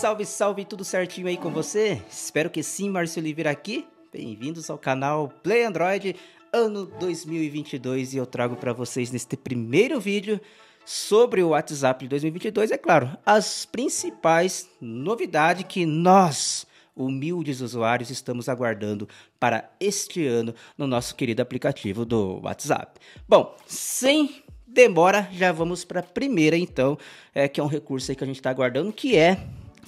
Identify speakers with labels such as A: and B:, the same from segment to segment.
A: salve, salve, tudo certinho aí com você? Espero que sim, Márcio Oliveira aqui. Bem-vindos ao canal Play Android, ano 2022, e eu trago para vocês neste primeiro vídeo sobre o WhatsApp de 2022, é claro, as principais novidades que nós, humildes usuários, estamos aguardando para este ano no nosso querido aplicativo do WhatsApp. Bom, sem demora, já vamos para a primeira então, é, que é um recurso que a gente está aguardando, que é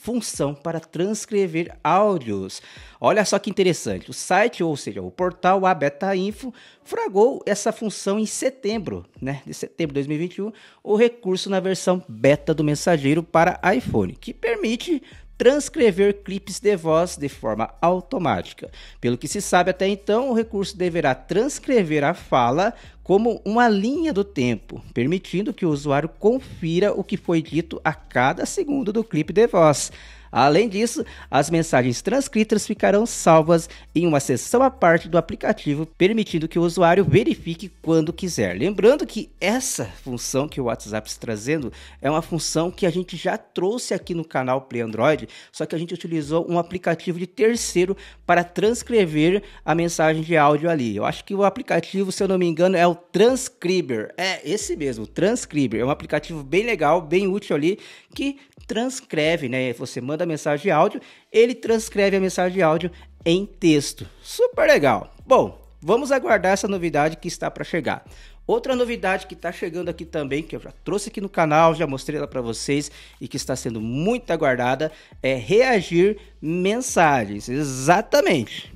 A: função para transcrever áudios. Olha só que interessante, o site, ou seja, o portal Abeta Info, fragou essa função em setembro, né, de setembro de 2021, o recurso na versão beta do mensageiro para iPhone, que permite transcrever clipes de voz de forma automática. Pelo que se sabe até então, o recurso deverá transcrever a fala como uma linha do tempo, permitindo que o usuário confira o que foi dito a cada segundo do clipe de voz. Além disso, as mensagens transcritas ficarão salvas em uma seção à parte do aplicativo, permitindo que o usuário verifique quando quiser. Lembrando que essa função que o WhatsApp está trazendo é uma função que a gente já trouxe aqui no canal Play Android, só que a gente utilizou um aplicativo de terceiro para transcrever a mensagem de áudio ali. Eu acho que o aplicativo, se eu não me engano, é o Transcriber. É esse mesmo, Transcriber. É um aplicativo bem legal, bem útil ali, que transcreve, né? Você manda da mensagem de áudio, ele transcreve a mensagem de áudio em texto. Super legal. Bom, vamos aguardar essa novidade que está para chegar. Outra novidade que está chegando aqui também, que eu já trouxe aqui no canal, já mostrei ela para vocês e que está sendo muito aguardada, é reagir mensagens. Exatamente.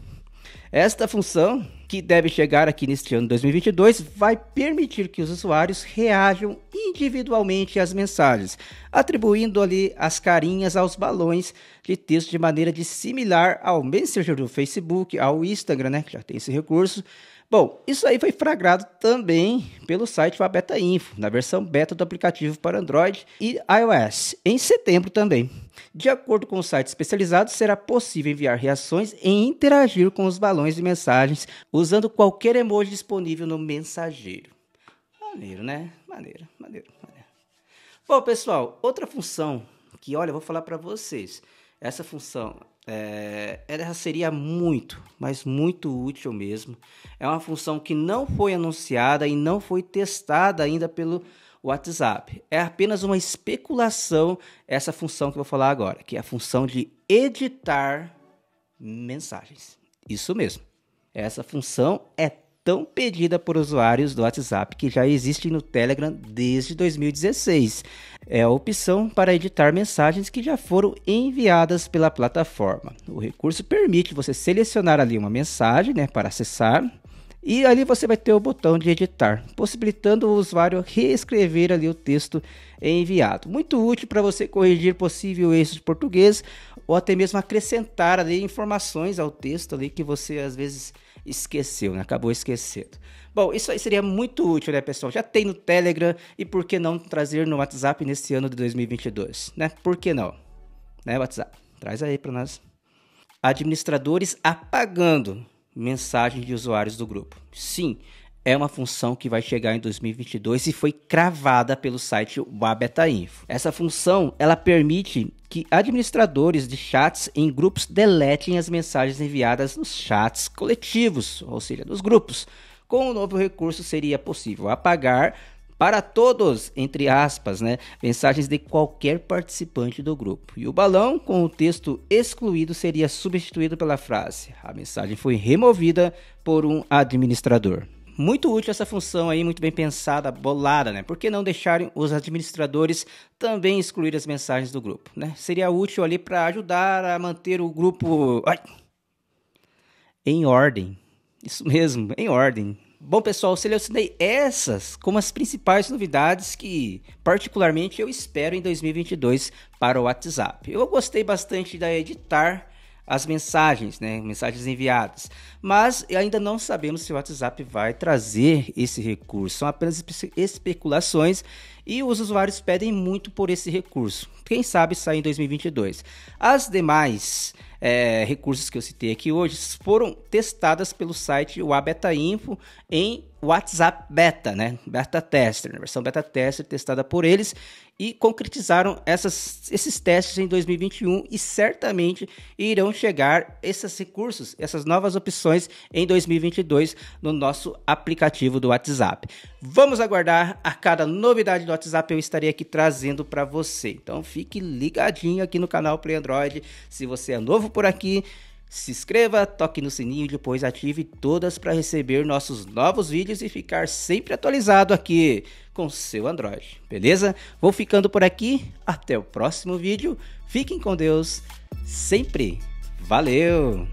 A: Esta função que deve chegar aqui neste ano 2022, vai permitir que os usuários reajam individualmente às mensagens, atribuindo ali as carinhas aos balões de texto de maneira de similar ao Messenger do Facebook, ao Instagram, né, que já tem esse recurso, Bom, isso aí foi flagrado também pelo site da Beta Info, na versão beta do aplicativo para Android e iOS, em setembro também. De acordo com o site especializado, será possível enviar reações e interagir com os balões de mensagens usando qualquer emoji disponível no mensageiro. Maneiro, né? Maneiro, maneiro, maneiro. Bom, pessoal, outra função que, olha, eu vou falar para vocês. Essa função é, ela seria muito, mas muito útil mesmo. É uma função que não foi anunciada e não foi testada ainda pelo WhatsApp. É apenas uma especulação essa função que eu vou falar agora, que é a função de editar mensagens. Isso mesmo. Essa função é tão pedida por usuários do WhatsApp que já existe no Telegram desde 2016. É a opção para editar mensagens que já foram enviadas pela plataforma. O recurso permite você selecionar ali uma mensagem né, para acessar. E ali você vai ter o botão de editar, possibilitando o usuário reescrever ali o texto enviado. Muito útil para você corrigir possível erros de português ou até mesmo acrescentar ali informações ao texto ali que você às vezes esqueceu, né? Acabou esquecendo. Bom, isso aí seria muito útil, né, pessoal? Já tem no Telegram e por que não trazer no WhatsApp nesse ano de 2022, né? Por que não? Né, WhatsApp? Traz aí para nós. Administradores apagando mensagens de usuários do grupo. Sim, é uma função que vai chegar em 2022 e foi cravada pelo site Wabeta Info. Essa função, ela permite que administradores de chats em grupos deletem as mensagens enviadas nos chats coletivos, ou seja, nos grupos. Com o novo recurso seria possível apagar para todos, entre aspas, né, mensagens de qualquer participante do grupo. E o balão com o texto excluído seria substituído pela frase: "A mensagem foi removida por um administrador". Muito útil essa função aí, muito bem pensada, bolada, né? Por que não deixarem os administradores também excluir as mensagens do grupo, né? Seria útil ali para ajudar a manter o grupo ai, em ordem. Isso mesmo, em ordem. Bom, pessoal, selecionei essas como as principais novidades que, particularmente, eu espero em 2022 para o WhatsApp. Eu gostei bastante da editar as mensagens, né, mensagens enviadas. Mas ainda não sabemos se o WhatsApp vai trazer esse recurso. São apenas especulações e os usuários pedem muito por esse recurso. Quem sabe sair em 2022. As demais é, recursos que eu citei aqui hoje foram testadas pelo site Wabeta Info em WhatsApp Beta, né? Beta Tester, né? versão Beta Tester testada por eles e concretizaram essas, esses testes em 2021 e certamente irão chegar esses recursos, essas novas opções em 2022 no nosso aplicativo do WhatsApp. Vamos aguardar a cada novidade do WhatsApp eu estarei aqui trazendo para você. Então fique ligadinho aqui no canal Play Android. Se você é novo por aqui, se inscreva, toque no sininho, depois ative todas para receber nossos novos vídeos e ficar sempre atualizado aqui com seu Android, beleza? Vou ficando por aqui, até o próximo vídeo. Fiquem com Deus sempre. Valeu!